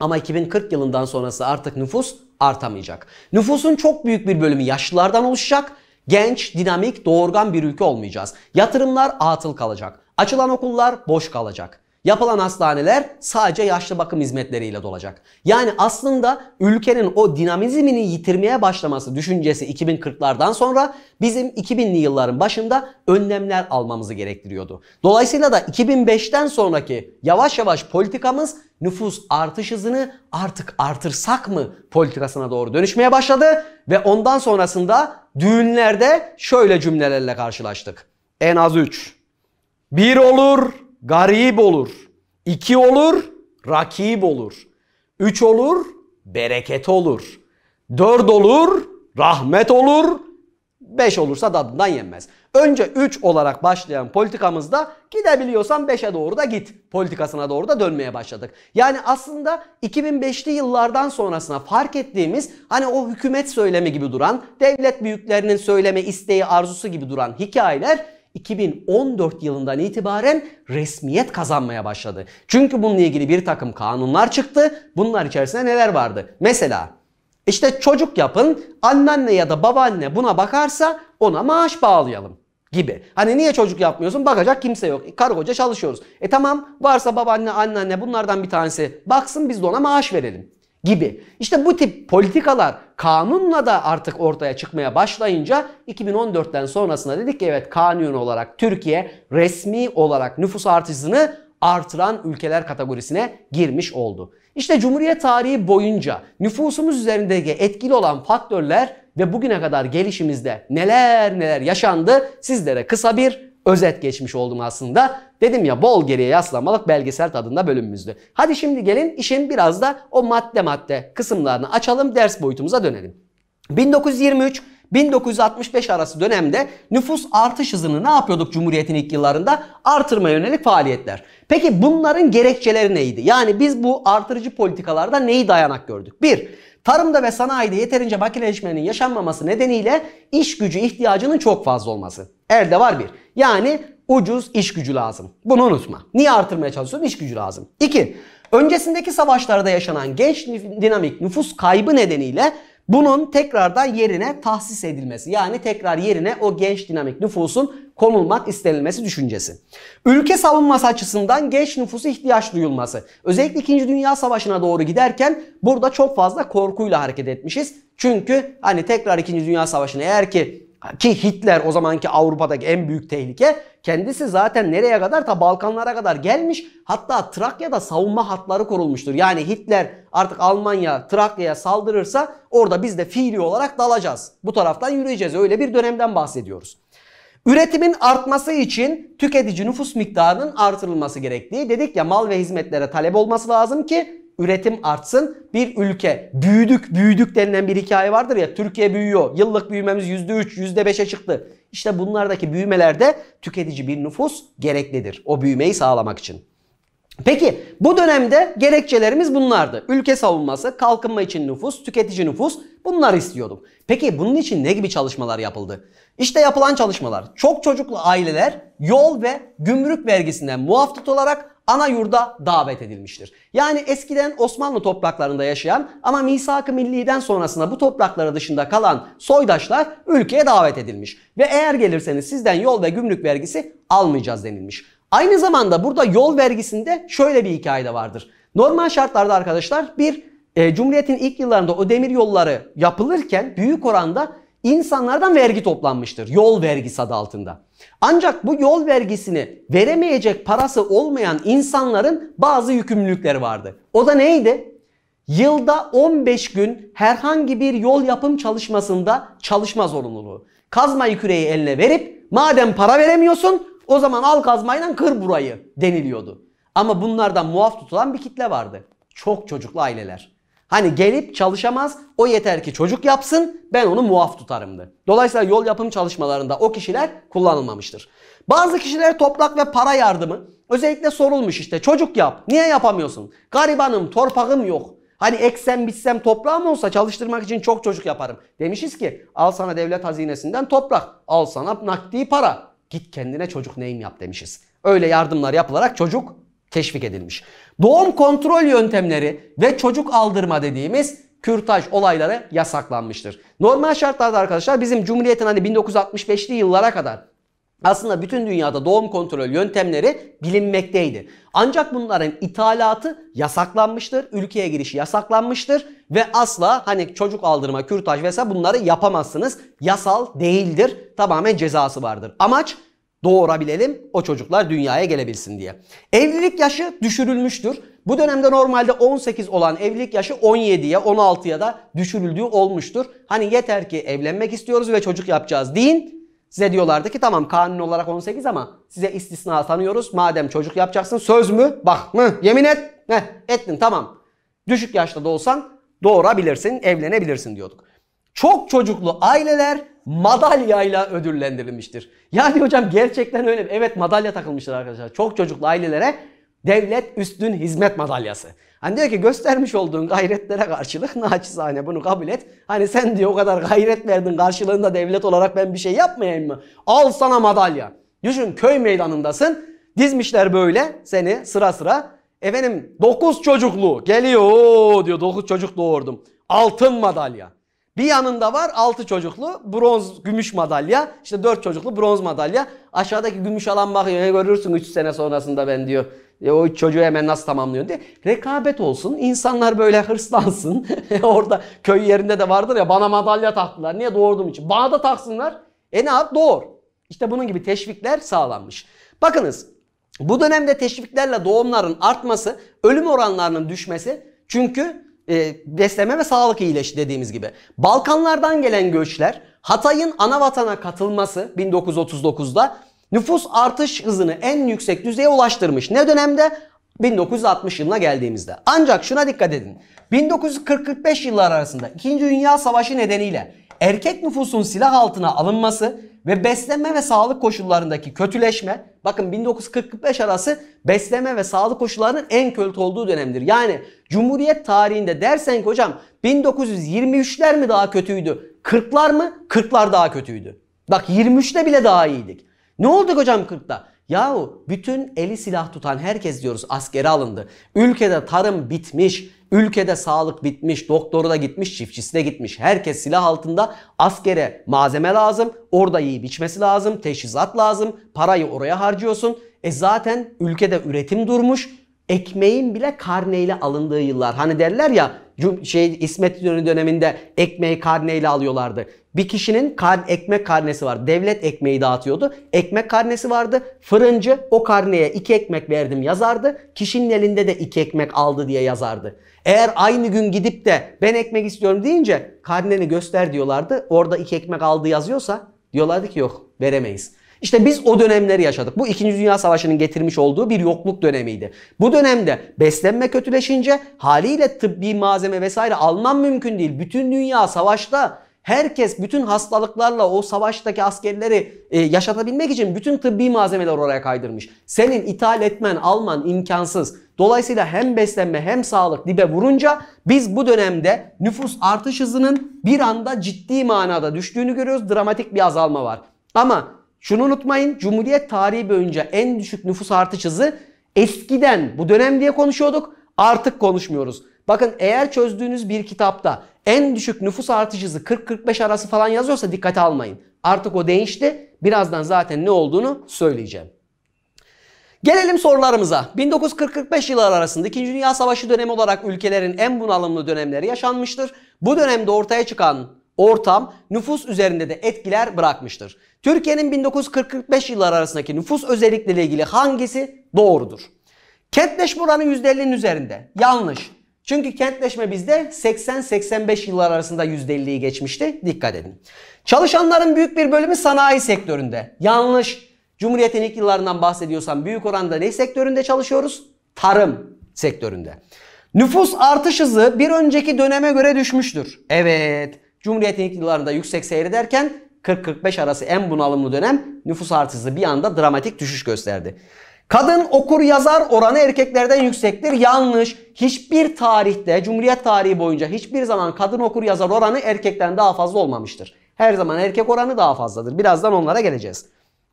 Speaker 1: ama 2040 yılından sonrası artık nüfus artamayacak. Nüfusun çok büyük bir bölümü yaşlılardan oluşacak. Genç, dinamik, doğurgan bir ülke olmayacağız. Yatırımlar atıl kalacak. Açılan okullar boş kalacak. Yapılan hastaneler sadece yaşlı bakım hizmetleriyle dolacak. Yani aslında ülkenin o dinamizmini yitirmeye başlaması düşüncesi 2040'lardan sonra bizim 2000'li yılların başında önlemler almamızı gerektiriyordu. Dolayısıyla da 2005'ten sonraki yavaş yavaş politikamız nüfus artış hızını artık artırsak mı politikasına doğru dönüşmeye başladı ve ondan sonrasında düğünlerde şöyle cümlelerle karşılaştık. En az 3. 1 olur, garip olur. İki olur, rakip olur. Üç olur, bereket olur. Dört olur, rahmet olur. Beş olursa dadından yenmez. Önce üç olarak başlayan politikamızda gidebiliyorsan beşe doğru da git politikasına doğru da dönmeye başladık. Yani aslında 2005'li yıllardan sonrasına fark ettiğimiz hani o hükümet söylemi gibi duran, devlet büyüklerinin söyleme isteği arzusu gibi duran hikayeler 2014 yılından itibaren resmiyet kazanmaya başladı. Çünkü bununla ilgili bir takım kanunlar çıktı. Bunlar içerisinde neler vardı? Mesela işte çocuk yapın, anneanne ya da babaanne buna bakarsa ona maaş bağlayalım gibi. Hani niye çocuk yapmıyorsun? Bakacak kimse yok. E, karı koca çalışıyoruz. E tamam varsa babaanne, anneanne bunlardan bir tanesi baksın biz de ona maaş verelim gibi. İşte bu tip politikalar kanunla da artık ortaya çıkmaya başlayınca 2014'ten sonrasında dedik ki evet kanun olarak Türkiye resmi olarak nüfus artışını artıran ülkeler kategorisine girmiş oldu. İşte Cumhuriyet tarihi boyunca nüfusumuz üzerindeki etkili olan faktörler ve bugüne kadar gelişimizde neler neler yaşandı sizlere kısa bir özet geçmiş oldum aslında. Dedim ya bol geriye yaslanmalık belgesel tadında bölümümüzdü. Hadi şimdi gelin işin biraz da o madde madde kısımlarını açalım ders boyutumuza dönelim. 1923 1965 arası dönemde nüfus artış hızını ne yapıyorduk Cumhuriyet'in ilk yıllarında? Artırma yönelik faaliyetler. Peki bunların gerekçeleri neydi? Yani biz bu artırıcı politikalarda neyi dayanak gördük? Bir, Tarımda ve sanayide yeterince makineleşmenin yaşanmaması nedeniyle iş gücü ihtiyacının çok fazla olması. Elde var bir. Yani ucuz iş gücü lazım. Bunu unutma. Niye artırmaya çalışıyorsun? İş gücü lazım. 2. Öncesindeki savaşlarda yaşanan genç dinamik nüfus kaybı nedeniyle bunun tekrardan yerine tahsis edilmesi. Yani tekrar yerine o genç dinamik nüfusun konulmak istenilmesi düşüncesi. Ülke savunması açısından genç nüfusu ihtiyaç duyulması. Özellikle 2. Dünya Savaşı'na doğru giderken burada çok fazla korkuyla hareket etmişiz. Çünkü hani tekrar 2. Dünya Savaşı'na eğer ki ki Hitler o zamanki Avrupa'daki en büyük tehlike kendisi zaten nereye kadar ta Balkanlara kadar gelmiş hatta Trakya'da savunma hatları kurulmuştur. Yani Hitler artık Almanya Trakya'ya saldırırsa orada biz de fiili olarak dalacağız. Bu taraftan yürüyeceğiz öyle bir dönemden bahsediyoruz. Üretimin artması için tüketici nüfus miktarının artırılması gerektiği dedik ya mal ve hizmetlere talep olması lazım ki üretim artsın. Bir ülke büyüdük büyüdük denilen bir hikaye vardır ya Türkiye büyüyor. Yıllık büyümemiz %3 %5'e çıktı. İşte bunlardaki büyümelerde tüketici bir nüfus gereklidir. O büyümeyi sağlamak için. Peki bu dönemde gerekçelerimiz bunlardı. Ülke savunması, kalkınma için nüfus, tüketici nüfus bunlar istiyordum. Peki bunun için ne gibi çalışmalar yapıldı? İşte yapılan çalışmalar. Çok çocuklu aileler yol ve gümrük vergisinden muaf tutularak ana yurda davet edilmiştir. Yani eskiden Osmanlı topraklarında yaşayan ama misak-ı milliden sonrasında bu toprakları dışında kalan soydaşlar ülkeye davet edilmiş. Ve eğer gelirseniz sizden yol ve gümrük vergisi almayacağız denilmiş. Aynı zamanda burada yol vergisinde şöyle bir hikaye de vardır. Normal şartlarda arkadaşlar bir e, Cumhuriyet'in ilk yıllarında o demir yolları yapılırken büyük oranda insanlardan vergi toplanmıştır. Yol vergisi adı altında. Ancak bu yol vergisini veremeyecek parası olmayan insanların bazı yükümlülükleri vardı. O da neydi? Yılda 15 gün herhangi bir yol yapım çalışmasında çalışma zorunluluğu. Kazma küreği eline verip madem para veremiyorsun o zaman al kazmayla kır burayı deniliyordu. Ama bunlardan muaf tutulan bir kitle vardı. Çok çocuklu aileler. Hani gelip çalışamaz o yeter ki çocuk yapsın ben onu muaf tutarımdı. Dolayısıyla yol yapım çalışmalarında o kişiler kullanılmamıştır. Bazı kişiler toprak ve para yardımı özellikle sorulmuş işte çocuk yap niye yapamıyorsun? Garibanım torpağım yok. Hani eksem bitsem toprağım olsa çalıştırmak için çok çocuk yaparım. Demişiz ki al sana devlet hazinesinden toprak al sana nakdi para Git kendine çocuk neyim yap demişiz. Öyle yardımlar yapılarak çocuk teşvik edilmiş. Doğum kontrol yöntemleri ve çocuk aldırma dediğimiz kürtaj olayları yasaklanmıştır. Normal şartlarda arkadaşlar bizim Cumhuriyet'in hani 1965'li yıllara kadar aslında bütün dünyada doğum kontrol yöntemleri bilinmekteydi. Ancak bunların ithalatı yasaklanmıştır. Ülkeye girişi yasaklanmıştır. Ve asla hani çocuk aldırma, kürtaj vesaire bunları yapamazsınız. Yasal değildir. Tamamen cezası vardır. Amaç doğurabilelim, o çocuklar dünyaya gelebilsin diye. Evlilik yaşı düşürülmüştür. Bu dönemde normalde 18 olan evlilik yaşı 17'ye, 16'ya da düşürüldüğü olmuştur. Hani yeter ki evlenmek istiyoruz ve çocuk yapacağız deyin Size diyorlardı ki tamam kanun olarak 18 ama size istisna tanıyoruz. Madem çocuk yapacaksın söz mü? Bak mı? Yemin et. Heh, ettin tamam. Düşük yaşta da olsan doğurabilirsin, evlenebilirsin diyorduk. Çok çocuklu aileler madalyayla ödüllendirilmiştir. Yani hocam gerçekten öyle. Evet madalya takılmıştır arkadaşlar. Çok çocuklu ailelere devlet üstün hizmet madalyası. Hani diyor ki göstermiş olduğun gayretlere karşılık naçizane bunu kabul et. Hani sen diyor o kadar gayret verdin karşılığında devlet olarak ben bir şey yapmayayım mı? Al sana madalya. Düşün köy meydanındasın. Dizmişler böyle seni sıra sıra. Efendim 9 çocuklu geliyor diyor 9 çocuk doğurdum. Altın madalya. Bir yanında var 6 çocuklu bronz gümüş madalya. İşte 4 çocuklu bronz madalya. Aşağıdaki gümüş alan bakıyor. E, görürsün 3 sene sonrasında ben diyor. E, o çocuğu hemen nasıl tamamlıyor diye. Rekabet olsun. insanlar böyle hırslansın. Orada köy yerinde de vardır ya bana madalya taktılar. Niye doğurduğum için? Bana da taksınlar. E ne yap? Doğur. İşte bunun gibi teşvikler sağlanmış. Bakınız bu dönemde teşviklerle doğumların artması, ölüm oranlarının düşmesi çünkü e, besleme ve sağlık iyileşti dediğimiz gibi. Balkanlardan gelen göçler, Hatay'ın ana vatana katılması 1939'da Nüfus artış hızını en yüksek düzeye ulaştırmış. Ne dönemde? 1960 yılına geldiğimizde. Ancak şuna dikkat edin. 1945 45 yıllar arasında 2. Dünya Savaşı nedeniyle erkek nüfusun silah altına alınması ve beslenme ve sağlık koşullarındaki kötüleşme bakın 1945 arası beslenme ve sağlık koşullarının en kötü olduğu dönemdir. Yani Cumhuriyet tarihinde dersen ki hocam 1923'ler mi daha kötüydü? 40'lar mı? 40'lar daha kötüydü. Bak 23'te bile daha iyiydik. Ne oldu hocam 40'ta? Yahu bütün eli silah tutan herkes diyoruz askere alındı. Ülkede tarım bitmiş, ülkede sağlık bitmiş, doktoru da gitmiş, çiftçisi de gitmiş. Herkes silah altında askere malzeme lazım, orada yiyip içmesi lazım, teşhizat lazım, parayı oraya harcıyorsun. E zaten ülkede üretim durmuş, ekmeğin bile karneyle alındığı yıllar. Hani derler ya şey İsmet İnönü döneminde ekmeği karneyle alıyorlardı. Bir kişinin kar, ekmek karnesi var. Devlet ekmeği dağıtıyordu. Ekmek karnesi vardı. Fırıncı o karneye iki ekmek verdim yazardı. Kişinin elinde de iki ekmek aldı diye yazardı. Eğer aynı gün gidip de ben ekmek istiyorum deyince karneni göster diyorlardı. Orada iki ekmek aldı yazıyorsa diyorlardı ki yok veremeyiz. İşte biz o dönemleri yaşadık. Bu 2. Dünya Savaşı'nın getirmiş olduğu bir yokluk dönemiydi. Bu dönemde beslenme kötüleşince haliyle tıbbi malzeme vesaire alman mümkün değil. Bütün dünya savaşta Herkes bütün hastalıklarla o savaştaki askerleri e, yaşatabilmek için bütün tıbbi malzemeler oraya kaydırmış. Senin ithal etmen, alman imkansız. Dolayısıyla hem beslenme hem sağlık dibe vurunca biz bu dönemde nüfus artış hızının bir anda ciddi manada düştüğünü görüyoruz. Dramatik bir azalma var. Ama şunu unutmayın Cumhuriyet tarihi boyunca en düşük nüfus artış hızı eskiden bu dönem diye konuşuyorduk artık konuşmuyoruz. Bakın eğer çözdüğünüz bir kitapta en düşük nüfus artış hızı 40-45 arası falan yazıyorsa dikkate almayın. Artık o değişti. Birazdan zaten ne olduğunu söyleyeceğim. Gelelim sorularımıza. 1940-45 yılları arasında 2. Dünya Savaşı dönemi olarak ülkelerin en bunalımlı dönemleri yaşanmıştır. Bu dönemde ortaya çıkan ortam nüfus üzerinde de etkiler bırakmıştır. Türkiye'nin 1940-45 yılları arasındaki nüfus özellikleriyle ilgili hangisi doğrudur? Kentleşme oranı %50'nin üzerinde. Yanlış. Çünkü kentleşme bizde 80-85 yıllar arasında %50'yi geçmişti. Dikkat edin. Çalışanların büyük bir bölümü sanayi sektöründe. Yanlış. Cumhuriyet'in ilk yıllarından bahsediyorsam büyük oranda ne sektöründe çalışıyoruz? Tarım sektöründe. Nüfus artış hızı bir önceki döneme göre düşmüştür. Evet. Cumhuriyet'in ilk yıllarında yüksek seyrederken 40-45 arası en bunalımlı dönem nüfus artışı bir anda dramatik düşüş gösterdi. Kadın okur yazar oranı erkeklerden yüksektir. Yanlış. Hiçbir tarihte, Cumhuriyet tarihi boyunca hiçbir zaman kadın okur yazar oranı erkekten daha fazla olmamıştır. Her zaman erkek oranı daha fazladır. Birazdan onlara geleceğiz.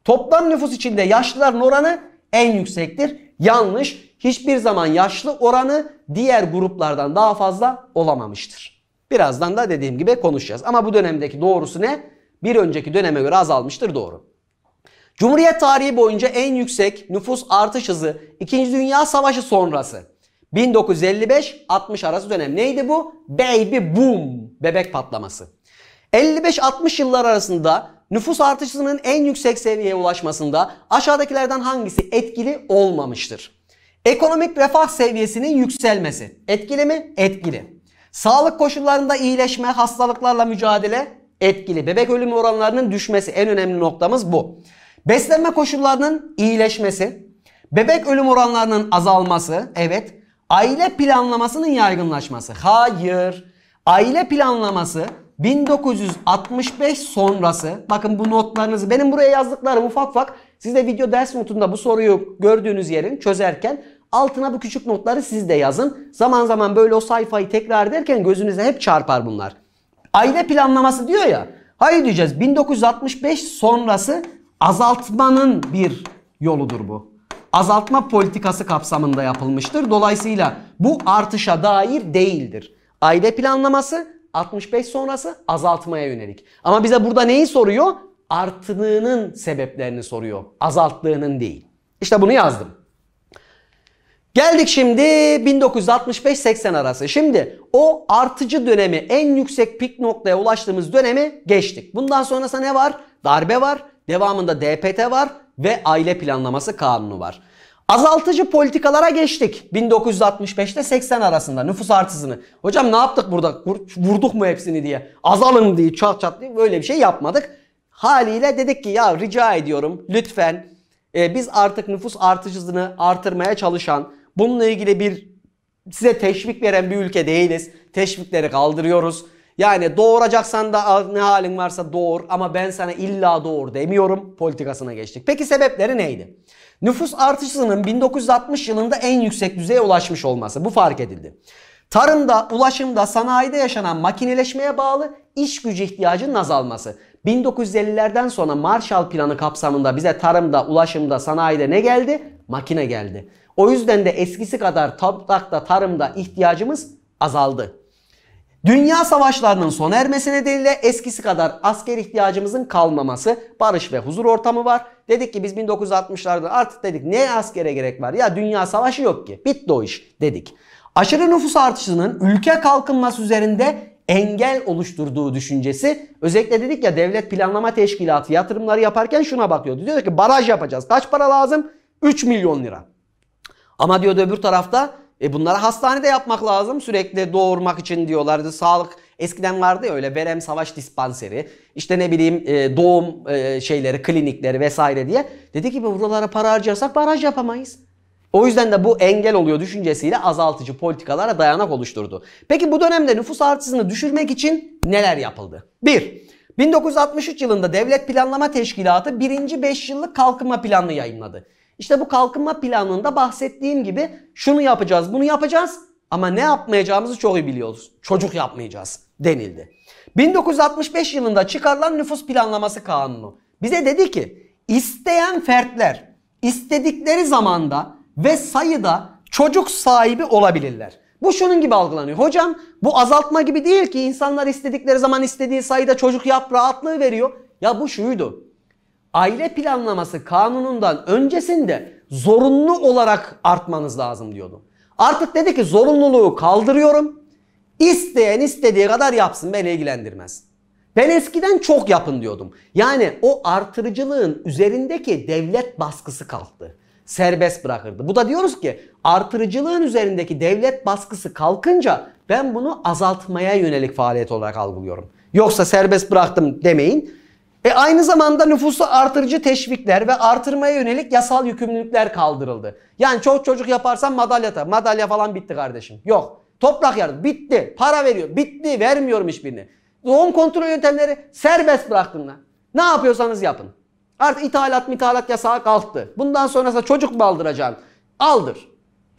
Speaker 1: Toplam nüfus içinde yaşlıların oranı en yüksektir. Yanlış. Hiçbir zaman yaşlı oranı diğer gruplardan daha fazla olamamıştır. Birazdan da dediğim gibi konuşacağız. Ama bu dönemdeki doğrusu ne? Bir önceki döneme göre azalmıştır doğru. Cumhuriyet tarihi boyunca en yüksek nüfus artış hızı 2. Dünya Savaşı sonrası. 1955-60 arası dönem. Neydi bu? Baby boom. Bebek patlaması. 55-60 yıllar arasında nüfus artışının en yüksek seviyeye ulaşmasında aşağıdakilerden hangisi etkili olmamıştır? Ekonomik refah seviyesinin yükselmesi. Etkili mi? Etkili. Sağlık koşullarında iyileşme, hastalıklarla mücadele etkili. Bebek ölümü oranlarının düşmesi en önemli noktamız bu. Beslenme koşullarının iyileşmesi, bebek ölüm oranlarının azalması, evet. Aile planlamasının yaygınlaşması. Hayır. Aile planlaması 1965 sonrası. Bakın bu notlarınızı benim buraya yazdıklarım ufak ufak. Siz de video ders notunda bu soruyu gördüğünüz yerin çözerken altına bu küçük notları siz de yazın. Zaman zaman böyle o sayfayı tekrar ederken gözünüze hep çarpar bunlar. Aile planlaması diyor ya. Hayır diyeceğiz 1965 sonrası azaltmanın bir yoludur bu. Azaltma politikası kapsamında yapılmıştır. Dolayısıyla bu artışa dair değildir. Aile planlaması 65 sonrası azaltmaya yönelik. Ama bize burada neyi soruyor? Arttığının sebeplerini soruyor. Azalttığının değil. İşte bunu yazdım. Geldik şimdi 1965-80 arası. Şimdi o artıcı dönemi en yüksek pik noktaya ulaştığımız dönemi geçtik. Bundan sonrasında ne var? Darbe var. Devamında DPT var ve aile planlaması kanunu var. Azaltıcı politikalara geçtik. 1965'te 80 arasında nüfus artısını. Hocam ne yaptık burada? Vurduk mu hepsini diye. Azalın diye çat çat diye böyle bir şey yapmadık. Haliyle dedik ki ya rica ediyorum lütfen e, biz artık nüfus artışını artırmaya çalışan bununla ilgili bir size teşvik veren bir ülke değiliz. Teşvikleri kaldırıyoruz. Yani doğuracaksan da ne halin varsa doğur ama ben sana illa doğur demiyorum politikasına geçtik. Peki sebepleri neydi? Nüfus artışının 1960 yılında en yüksek düzeye ulaşmış olması bu fark edildi. Tarımda, ulaşımda, sanayide yaşanan makineleşmeye bağlı iş gücü ihtiyacının azalması. 1950'lerden sonra Marshall Planı kapsamında bize tarımda, ulaşımda, sanayide ne geldi? Makine geldi. O yüzden de eskisi kadar toprakta, tarımda ihtiyacımız azaldı. Dünya savaşlarının sona ermesi nedeniyle eskisi kadar asker ihtiyacımızın kalmaması, barış ve huzur ortamı var. Dedik ki biz 1960'larda artık dedik ne askere gerek var ya dünya savaşı yok ki bitti o iş dedik. Aşırı nüfus artışının ülke kalkınması üzerinde engel oluşturduğu düşüncesi. Özellikle dedik ya devlet planlama teşkilatı yatırımları yaparken şuna bakıyordu. Diyor ki baraj yapacağız. Kaç para lazım? 3 milyon lira. Ama diyordu öbür tarafta e bunları hastanede yapmak lazım. Sürekli doğurmak için diyorlardı. Sağlık eskiden vardı ya öyle verem savaş dispanseri. işte ne bileyim e, doğum e, şeyleri, klinikleri vesaire diye. Dedi ki buralara para harcarsak baraj yapamayız. O yüzden de bu engel oluyor düşüncesiyle azaltıcı politikalara dayanak oluşturdu. Peki bu dönemde nüfus artısını düşürmek için neler yapıldı? 1. 1963 yılında Devlet Planlama Teşkilatı birinci 5 yıllık kalkınma planını yayınladı. İşte bu kalkınma planında bahsettiğim gibi şunu yapacağız, bunu yapacağız ama ne yapmayacağımızı çok iyi biliyoruz. Çocuk yapmayacağız denildi. 1965 yılında çıkarılan nüfus planlaması kanunu bize dedi ki isteyen fertler istedikleri zamanda ve sayıda çocuk sahibi olabilirler. Bu şunun gibi algılanıyor. Hocam bu azaltma gibi değil ki insanlar istedikleri zaman istediği sayıda çocuk yap rahatlığı veriyor. Ya bu şuydu aile planlaması kanunundan öncesinde zorunlu olarak artmanız lazım diyordu. Artık dedi ki zorunluluğu kaldırıyorum. İsteyen istediği kadar yapsın beni ilgilendirmez. Ben eskiden çok yapın diyordum. Yani o artırıcılığın üzerindeki devlet baskısı kalktı. Serbest bırakırdı. Bu da diyoruz ki artırıcılığın üzerindeki devlet baskısı kalkınca ben bunu azaltmaya yönelik faaliyet olarak algılıyorum. Yoksa serbest bıraktım demeyin. E aynı zamanda nüfusu artırıcı teşvikler ve artırmaya yönelik yasal yükümlülükler kaldırıldı. Yani çok çocuk yaparsan madalya tak. Madalya falan bitti kardeşim. Yok. Toprak yardım bitti. Para veriyor. Bitti. Vermiyorum hiçbirini. Doğum kontrol yöntemleri serbest bıraktın Ne yapıyorsanız yapın. Artık ithalat mithalat yasağı kalktı. Bundan sonrası çocuk mu aldıracaksın? Aldır.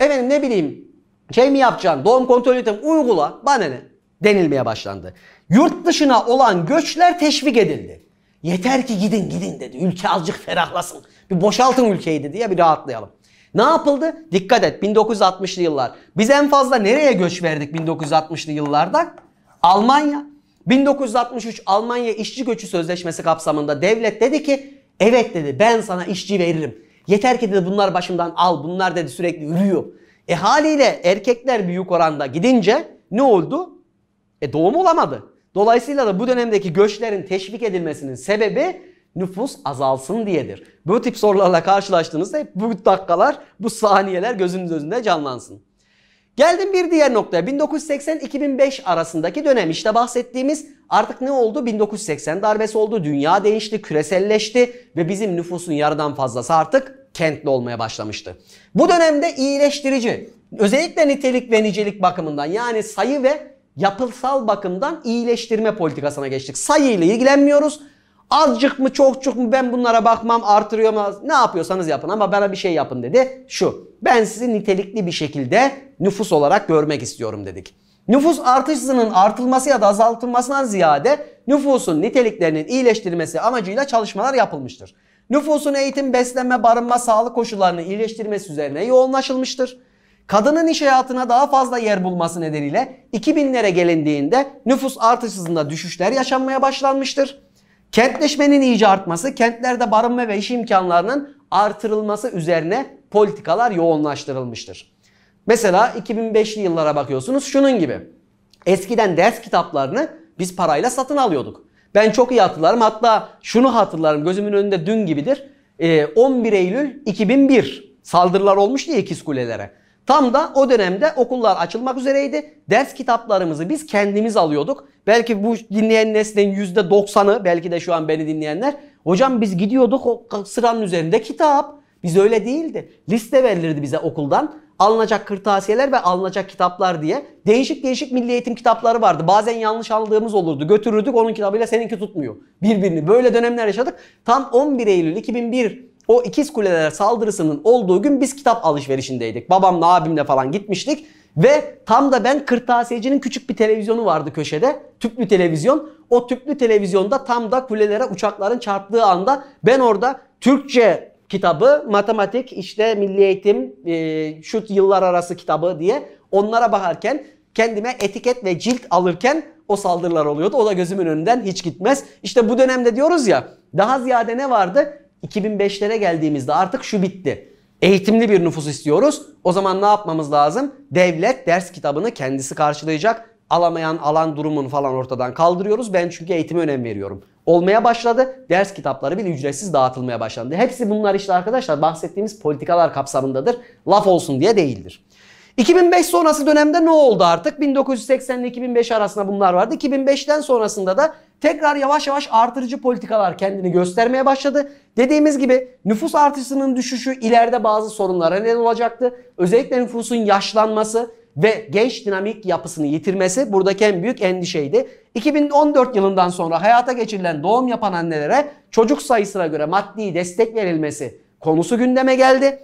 Speaker 1: Efendim ne bileyim şey mi yapacaksın? Doğum kontrol yöntemi uygula. Bana ne? Denilmeye başlandı. Yurt dışına olan göçler teşvik edildi. Yeter ki gidin gidin dedi. Ülke azıcık ferahlasın. Bir boşaltın ülkeyi dedi ya bir rahatlayalım. Ne yapıldı? Dikkat et 1960'lı yıllar. Biz en fazla nereye göç verdik 1960'lı yıllarda? Almanya. 1963 Almanya İşçi Göçü Sözleşmesi kapsamında devlet dedi ki evet dedi ben sana işçi veririm. Yeter ki dedi bunlar başımdan al. Bunlar dedi sürekli ürüyor. E haliyle erkekler büyük oranda gidince ne oldu? E doğum olamadı. Dolayısıyla da bu dönemdeki göçlerin teşvik edilmesinin sebebi nüfus azalsın diyedir. Bu tip sorularla karşılaştığınızda hep bu dakikalar, bu saniyeler gözünüz önünde canlansın. Geldim bir diğer noktaya. 1980-2005 arasındaki dönem işte bahsettiğimiz artık ne oldu? 1980 darbesi oldu, dünya değişti, küreselleşti ve bizim nüfusun yarıdan fazlası artık kentli olmaya başlamıştı. Bu dönemde iyileştirici, özellikle nitelik ve nicelik bakımından yani sayı ve Yapısal bakımdan iyileştirme politikasına geçtik. Sayı ile ilgilenmiyoruz. Azıcık mı çokçuk mu ben bunlara bakmam artırıyor mu ne yapıyorsanız yapın ama bana bir şey yapın dedi. Şu ben sizi nitelikli bir şekilde nüfus olarak görmek istiyorum dedik. Nüfus artışının artılması ya da azaltılmasından ziyade nüfusun niteliklerinin iyileştirilmesi amacıyla çalışmalar yapılmıştır. Nüfusun eğitim, beslenme, barınma, sağlık koşullarını iyileştirmesi üzerine yoğunlaşılmıştır. Kadının iş hayatına daha fazla yer bulması nedeniyle 2000'lere gelindiğinde nüfus artış hızında düşüşler yaşanmaya başlanmıştır. Kentleşmenin iyice artması, kentlerde barınma ve iş imkanlarının artırılması üzerine politikalar yoğunlaştırılmıştır. Mesela 2005'li yıllara bakıyorsunuz şunun gibi. Eskiden ders kitaplarını biz parayla satın alıyorduk. Ben çok iyi hatırlarım. Hatta şunu hatırlarım. Gözümün önünde dün gibidir. 11 ee, Eylül 2001 saldırılar olmuştu ya ikiz kulelere. Tam da o dönemde okullar açılmak üzereydi. Ders kitaplarımızı biz kendimiz alıyorduk. Belki bu dinleyen neslin %90'ı belki de şu an beni dinleyenler. Hocam biz gidiyorduk o sıranın üzerinde kitap. Biz öyle değildi. Liste verilirdi bize okuldan. Alınacak kırtasiyeler ve alınacak kitaplar diye. Değişik değişik milli eğitim kitapları vardı. Bazen yanlış aldığımız olurdu. Götürürdük onun kitabıyla seninki tutmuyor. Birbirini böyle dönemler yaşadık. Tam 11 Eylül 2001 o ikiz kuleler saldırısının olduğu gün biz kitap alışverişindeydik. Babamla abimle falan gitmiştik. Ve tam da ben kırtasiyecinin küçük bir televizyonu vardı köşede. Tüplü televizyon. O tüplü televizyonda tam da kulelere uçakların çarptığı anda ben orada Türkçe kitabı, matematik, işte milli eğitim, e, şu yıllar arası kitabı diye onlara bakarken kendime etiket ve cilt alırken o saldırılar oluyordu. O da gözümün önünden hiç gitmez. İşte bu dönemde diyoruz ya daha ziyade ne vardı? 2005'lere geldiğimizde artık şu bitti. Eğitimli bir nüfus istiyoruz. O zaman ne yapmamız lazım? Devlet ders kitabını kendisi karşılayacak. Alamayan alan durumun falan ortadan kaldırıyoruz. Ben çünkü eğitime önem veriyorum. Olmaya başladı. Ders kitapları bile ücretsiz dağıtılmaya başlandı. Hepsi bunlar işte arkadaşlar bahsettiğimiz politikalar kapsamındadır. Laf olsun diye değildir. 2005 sonrası dönemde ne oldu artık? 1980 ile 2005 arasında bunlar vardı. 2005'ten sonrasında da tekrar yavaş yavaş artırıcı politikalar kendini göstermeye başladı. Dediğimiz gibi nüfus artışının düşüşü ileride bazı sorunlara neden olacaktı. Özellikle nüfusun yaşlanması ve genç dinamik yapısını yitirmesi buradaki en büyük endişeydi. 2014 yılından sonra hayata geçirilen doğum yapan annelere çocuk sayısına göre maddi destek verilmesi konusu gündeme geldi.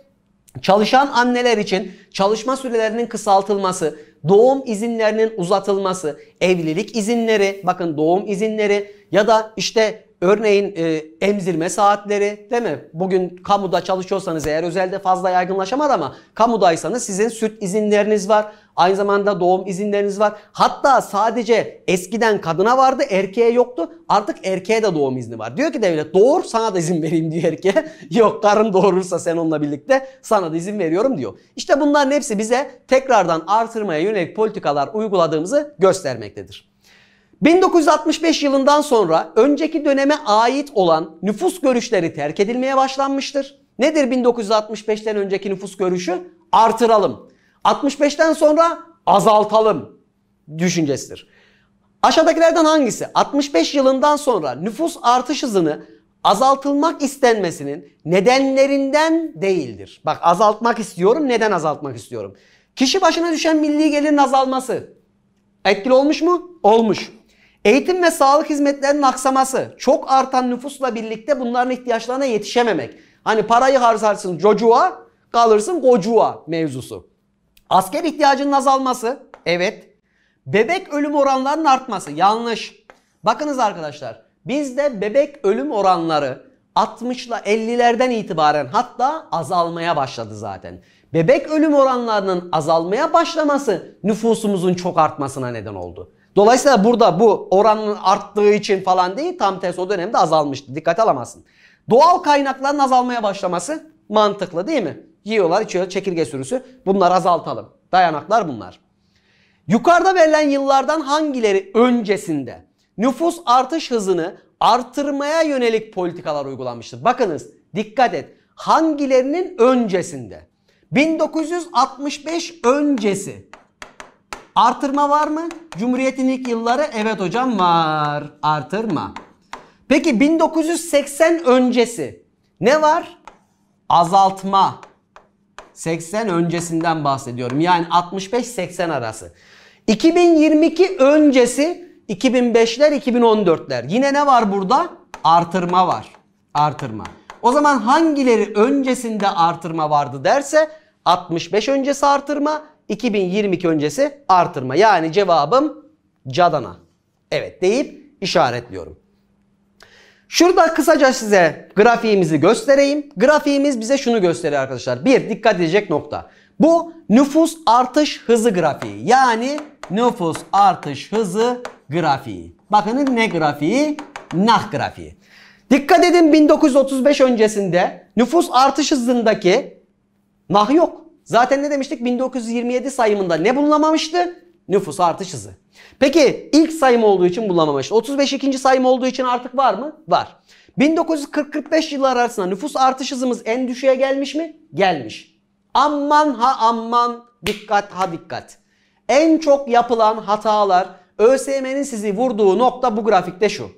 Speaker 1: Çalışan anneler için çalışma sürelerinin kısaltılması, doğum izinlerinin uzatılması, evlilik izinleri, bakın doğum izinleri ya da işte Örneğin e, emzirme saatleri değil mi? Bugün kamuda çalışıyorsanız eğer özelde fazla yaygınlaşamadı ama kamudaysanız sizin süt izinleriniz var. Aynı zamanda doğum izinleriniz var. Hatta sadece eskiden kadına vardı erkeğe yoktu. Artık erkeğe de doğum izni var. Diyor ki devlet doğur sana da izin vereyim diyor erkeğe. Yok karın doğurursa sen onunla birlikte sana da izin veriyorum diyor. İşte bunların hepsi bize tekrardan artırmaya yönelik politikalar uyguladığımızı göstermektedir. 1965 yılından sonra önceki döneme ait olan nüfus görüşleri terk edilmeye başlanmıştır. Nedir 1965'ten önceki nüfus görüşü? Artıralım. 65'ten sonra azaltalım düşüncesidir. Aşağıdakilerden hangisi 65 yılından sonra nüfus artış hızını azaltılmak istenmesinin nedenlerinden değildir. Bak azaltmak istiyorum, neden azaltmak istiyorum? Kişi başına düşen milli gelirin azalması. Etkili olmuş mu? Olmuş. Eğitim ve sağlık hizmetlerinin aksaması, çok artan nüfusla birlikte bunların ihtiyaçlarına yetişememek. Hani parayı harcarsın çocuğa, kalırsın kocuğa mevzusu. Asker ihtiyacının azalması, evet. Bebek ölüm oranlarının artması, yanlış. Bakınız arkadaşlar, bizde bebek ölüm oranları 60'la 50'lerden itibaren hatta azalmaya başladı zaten. Bebek ölüm oranlarının azalmaya başlaması nüfusumuzun çok artmasına neden oldu. Dolayısıyla burada bu oranın arttığı için falan değil tam tersi o dönemde azalmıştı. Dikkat alamazsın. Doğal kaynakların azalmaya başlaması mantıklı değil mi? Yiyorlar içiyorlar çekirge sürüsü. Bunları azaltalım. Dayanaklar bunlar. Yukarıda verilen yıllardan hangileri öncesinde nüfus artış hızını artırmaya yönelik politikalar uygulanmıştır? Bakınız dikkat et hangilerinin öncesinde? 1965 öncesi Artırma var mı? Cumhuriyet'in ilk yılları evet hocam var. Artırma. Peki 1980 öncesi ne var? Azaltma. 80 öncesinden bahsediyorum. Yani 65-80 arası. 2022 öncesi 2005'ler 2014'ler. Yine ne var burada? Artırma var. Artırma. O zaman hangileri öncesinde artırma vardı derse 65 öncesi artırma, 2022 öncesi artırma. Yani cevabım Cadana. Evet deyip işaretliyorum. Şurada kısaca size grafiğimizi göstereyim. Grafiğimiz bize şunu gösteriyor arkadaşlar. Bir dikkat edecek nokta. Bu nüfus artış hızı grafiği. Yani nüfus artış hızı grafiği. Bakın ne grafiği? Nah grafiği. Dikkat edin 1935 öncesinde nüfus artış hızındaki nah yok. Zaten ne demiştik? 1927 sayımında ne bulunamamıştı? Nüfus artış hızı. Peki ilk sayım olduğu için bulunamamıştı. 35 ikinci sayım olduğu için artık var mı? Var. 1940-45 yıllar arasında nüfus artış hızımız en düşüğe gelmiş mi? Gelmiş. Amman ha Amman, dikkat ha dikkat. En çok yapılan hatalar ÖSYM'nin sizi vurduğu nokta bu grafikte şu.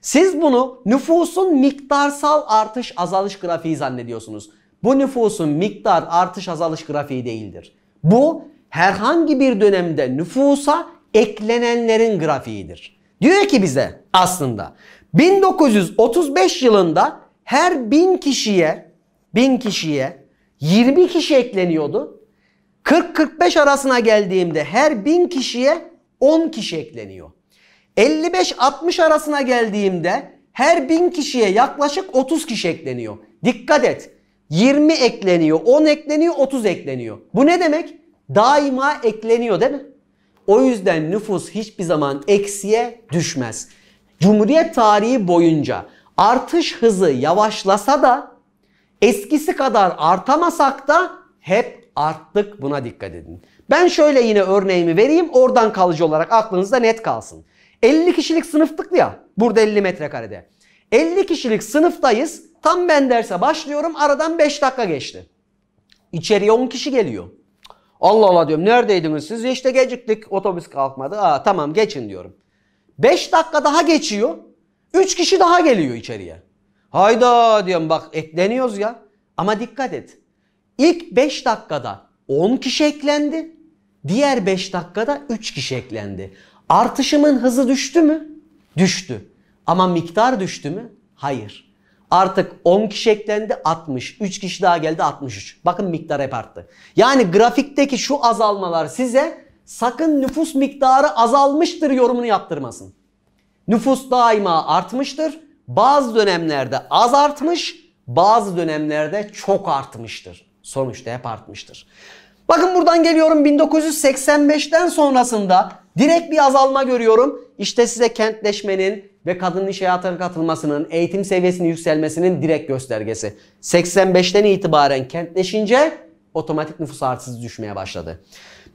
Speaker 1: Siz bunu nüfusun miktarsal artış azalış grafiği zannediyorsunuz. Bu nüfusun miktar artış azalış grafiği değildir. Bu herhangi bir dönemde nüfusa eklenenlerin grafiğidir. Diyor ki bize aslında 1935 yılında her 1000 kişiye 1000 kişiye 20 kişi ekleniyordu. 40-45 arasına geldiğimde her 1000 kişiye 10 kişi ekleniyor. 55-60 arasına geldiğimde her 1000 kişiye yaklaşık 30 kişi ekleniyor. Dikkat et. 20 ekleniyor, 10 ekleniyor, 30 ekleniyor. Bu ne demek? Daima ekleniyor değil mi? O yüzden nüfus hiçbir zaman eksiye düşmez. Cumhuriyet tarihi boyunca artış hızı yavaşlasa da eskisi kadar artamasak da hep arttık buna dikkat edin. Ben şöyle yine örneğimi vereyim oradan kalıcı olarak aklınızda net kalsın. 50 kişilik sınıftık ya burada 50 metrekarede. 50 kişilik sınıftayız. Tam ben derse başlıyorum. Aradan 5 dakika geçti. İçeriye 10 kişi geliyor. Allah Allah diyorum neredeydiniz siz? İşte geciktik otobüs kalkmadı. Aa tamam geçin diyorum. 5 dakika daha geçiyor. 3 kişi daha geliyor içeriye. Hayda diyorum bak ekleniyoruz ya. Ama dikkat et. İlk 5 dakikada 10 kişi eklendi. Diğer 5 dakikada 3 kişi eklendi. Artışımın hızı düştü mü? Düştü. Ama miktar düştü mü? Hayır. Artık 10 kişi eklendi 60. 3 kişi daha geldi 63. Bakın miktar hep arttı. Yani grafikteki şu azalmalar size sakın nüfus miktarı azalmıştır yorumunu yaptırmasın. Nüfus daima artmıştır. Bazı dönemlerde az artmış, bazı dönemlerde çok artmıştır. Sonuçta hep artmıştır. Bakın buradan geliyorum 1985'ten sonrasında direkt bir azalma görüyorum. İşte size kentleşmenin, ve kadının iş hayatına katılmasının, eğitim seviyesinin yükselmesinin direkt göstergesi. 85'ten itibaren kentleşince otomatik nüfus artısı düşmeye başladı.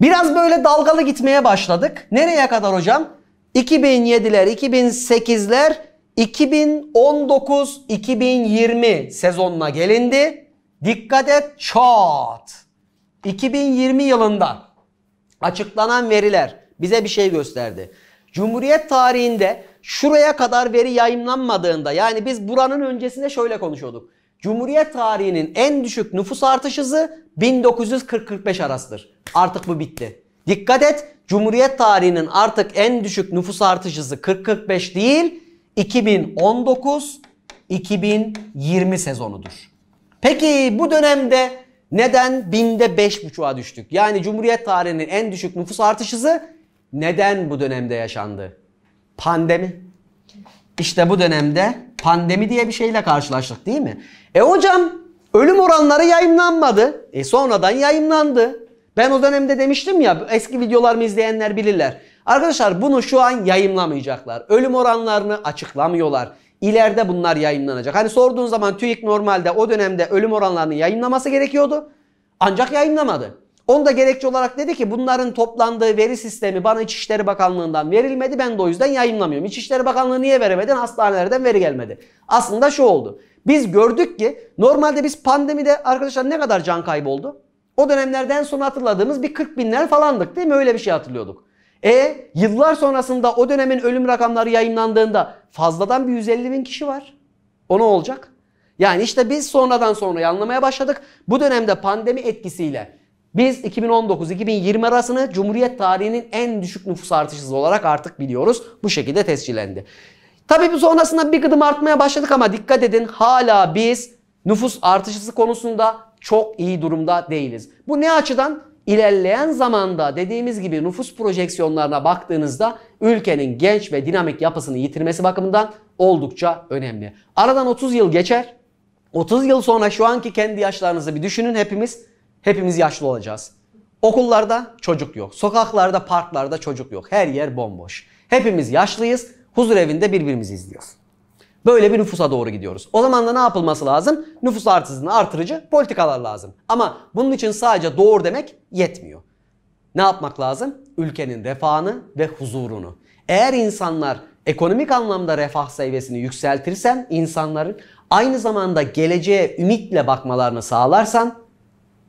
Speaker 1: Biraz böyle dalgalı gitmeye başladık. Nereye kadar hocam? 2007'ler, 2008'ler, 2019-2020 sezonuna gelindi. Dikkat et çat. 2020 yılında açıklanan veriler bize bir şey gösterdi. Cumhuriyet tarihinde şuraya kadar veri yayınlanmadığında yani biz buranın öncesinde şöyle konuşuyorduk. Cumhuriyet tarihinin en düşük nüfus artış hızı 1940-45 arasıdır. Artık bu bitti. Dikkat et Cumhuriyet tarihinin artık en düşük nüfus artış hızı 40-45 değil 2019-2020 sezonudur. Peki bu dönemde neden binde beş 5.5'a düştük? Yani Cumhuriyet tarihinin en düşük nüfus artış hızı neden bu dönemde yaşandı? Pandemi. İşte bu dönemde pandemi diye bir şeyle karşılaştık değil mi? E hocam ölüm oranları yayınlanmadı. E sonradan yayınlandı. Ben o dönemde demiştim ya eski videolarımı izleyenler bilirler. Arkadaşlar bunu şu an yayımlamayacaklar. Ölüm oranlarını açıklamıyorlar. İleride bunlar yayınlanacak. Hani sorduğun zaman TÜİK normalde o dönemde ölüm oranlarını yayınlaması gerekiyordu. Ancak yayınlamadı. Onu da gerekçe olarak dedi ki bunların toplandığı veri sistemi bana İçişleri Bakanlığı'ndan verilmedi. Ben de o yüzden yayınlamıyorum. İçişleri Bakanlığı niye veremedin? hastanelerden veri gelmedi. Aslında şu oldu. Biz gördük ki normalde biz pandemide arkadaşlar ne kadar can kaybı oldu? O dönemlerden sonra hatırladığımız bir 40 binler falandık değil mi? Öyle bir şey hatırlıyorduk. E yıllar sonrasında o dönemin ölüm rakamları yayınlandığında fazladan bir 150 bin kişi var. O ne olacak? Yani işte biz sonradan sonra anlamaya başladık. Bu dönemde pandemi etkisiyle biz 2019-2020 arasını Cumhuriyet tarihinin en düşük nüfus artışı olarak artık biliyoruz. Bu şekilde tescillendi. Tabii bu sonrasında bir gıdım artmaya başladık ama dikkat edin hala biz nüfus artışısı konusunda çok iyi durumda değiliz. Bu ne açıdan? İlerleyen zamanda dediğimiz gibi nüfus projeksiyonlarına baktığınızda ülkenin genç ve dinamik yapısını yitirmesi bakımından oldukça önemli. Aradan 30 yıl geçer. 30 yıl sonra şu anki kendi yaşlarınızı bir düşünün hepimiz. Hepimiz yaşlı olacağız. Okullarda çocuk yok. Sokaklarda, parklarda çocuk yok. Her yer bomboş. Hepimiz yaşlıyız. Huzur evinde birbirimizi izliyoruz. Böyle bir nüfusa doğru gidiyoruz. O zaman da ne yapılması lazım? Nüfus artısını artırıcı politikalar lazım. Ama bunun için sadece doğru demek yetmiyor. Ne yapmak lazım? Ülkenin refahını ve huzurunu. Eğer insanlar ekonomik anlamda refah seviyesini yükseltirsen insanların aynı zamanda geleceğe ümitle bakmalarını sağlarsan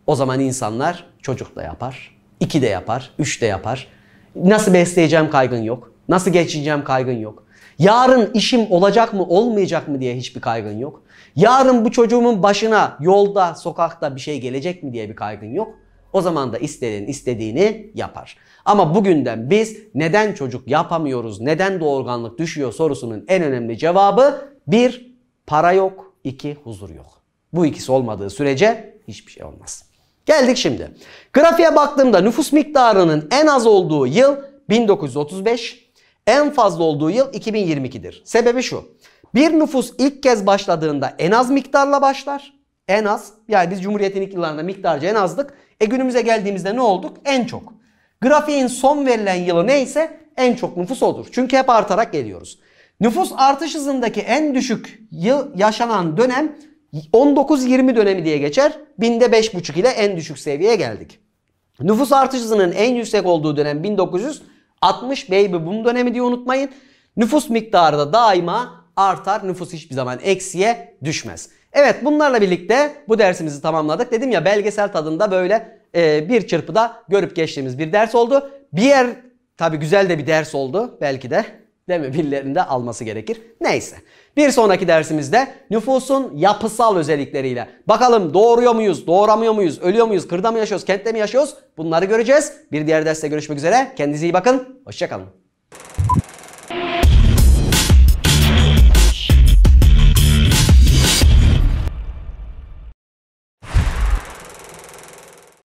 Speaker 1: o zaman insanlar çocuk da yapar, iki de yapar, üç de yapar. Nasıl besleyeceğim kaygın yok. Nasıl geçineceğim kaygın yok. Yarın işim olacak mı olmayacak mı diye hiçbir kaygın yok. Yarın bu çocuğumun başına yolda, sokakta bir şey gelecek mi diye bir kaygın yok. O zaman da istediğin istediğini yapar. Ama bugünden biz neden çocuk yapamıyoruz, neden doğurganlık düşüyor sorusunun en önemli cevabı bir para yok, iki huzur yok. Bu ikisi olmadığı sürece hiçbir şey olmaz. Geldik şimdi. Grafiğe baktığımda nüfus miktarının en az olduğu yıl 1935, en fazla olduğu yıl 2022'dir. Sebebi şu. Bir nüfus ilk kez başladığında en az miktarla başlar. En az. Yani biz Cumhuriyet'in ilk yıllarında miktarca en azdık. E günümüze geldiğimizde ne olduk? En çok. Grafiğin son verilen yılı neyse en çok nüfus odur. Çünkü hep artarak geliyoruz. Nüfus artış hızındaki en düşük yıl yaşanan dönem 19-20 dönemi diye geçer. Binde 5,5 ile en düşük seviyeye geldik. Nüfus artış hızının en yüksek olduğu dönem 1960 baby boom dönemi diye unutmayın. Nüfus miktarı da daima artar. Nüfus hiçbir zaman eksiye düşmez. Evet bunlarla birlikte bu dersimizi tamamladık. Dedim ya belgesel tadında böyle e, bir çırpıda görüp geçtiğimiz bir ders oldu. Bir yer tabi güzel de bir ders oldu belki de. Değil mi? Birilerinin de alması gerekir. Neyse. Bir sonraki dersimizde nüfusun yapısal özellikleriyle bakalım doğuruyor muyuz, doğuramıyor muyuz, ölüyor muyuz, kırda mı yaşıyoruz, kentte mi yaşıyoruz bunları göreceğiz. Bir diğer derste görüşmek üzere. Kendinize iyi bakın. Hoşçakalın.